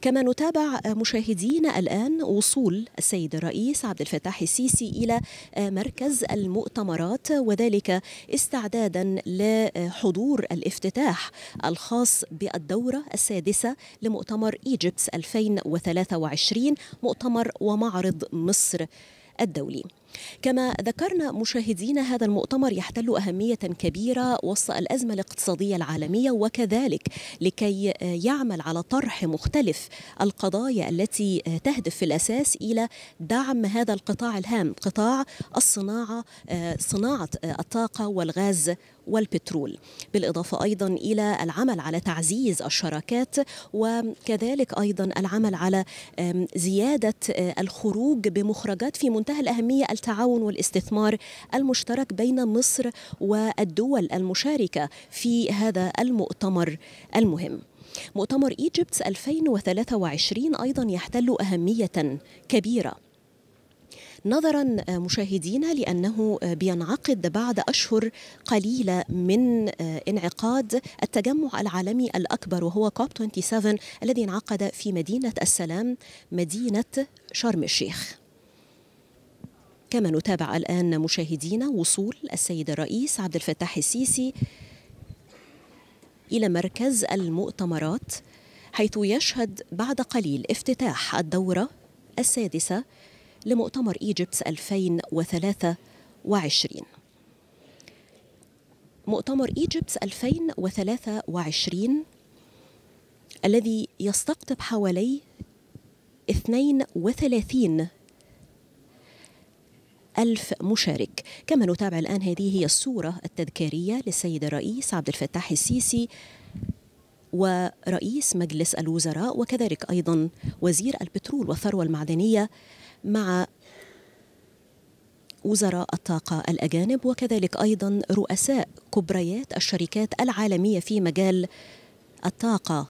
كما نتابع مشاهدينا الآن وصول السيد الرئيس عبد الفتاح السيسي إلى مركز المؤتمرات وذلك استعدادا لحضور الافتتاح الخاص بالدورة السادسة لمؤتمر ايجيبتس 2023 مؤتمر ومعرض مصر الدولي كما ذكرنا مشاهدينا هذا المؤتمر يحتل أهمية كبيرة وسط الأزمة الاقتصادية العالمية وكذلك لكي يعمل على طرح مختلف القضايا التي تهدف في الأساس إلى دعم هذا القطاع الهام قطاع الصناعة صناعة الطاقة والغاز والبترول بالإضافة أيضا إلى العمل على تعزيز الشراكات وكذلك أيضا العمل على زيادة آه، الخروج بمخرجات في منتهى الأهمية التعاون والاستثمار المشترك بين مصر والدول المشاركة في هذا المؤتمر المهم مؤتمر ايجيبتس 2023 ايضا يحتل اهميه كبيره نظرا مشاهدينا لانه بينعقد بعد اشهر قليله من انعقاد التجمع العالمي الاكبر وهو كوب 27 الذي انعقد في مدينه السلام مدينه شرم الشيخ كما نتابع الآن مشاهدينا وصول السيد الرئيس عبد الفتاح السيسي إلى مركز المؤتمرات حيث يشهد بعد قليل افتتاح الدورة السادسة لمؤتمر إيجيبتس 2023 مؤتمر إيجيبتس 2023 الذي يستقطب حوالي 32 ألف مشارك كما نتابع الآن هذه هي الصورة التذكارية للسيد الرئيس عبد الفتاح السيسي ورئيس مجلس الوزراء وكذلك أيضا وزير البترول والثروة المعدنية مع وزراء الطاقة الأجانب وكذلك أيضا رؤساء كبريات الشركات العالمية في مجال الطاقة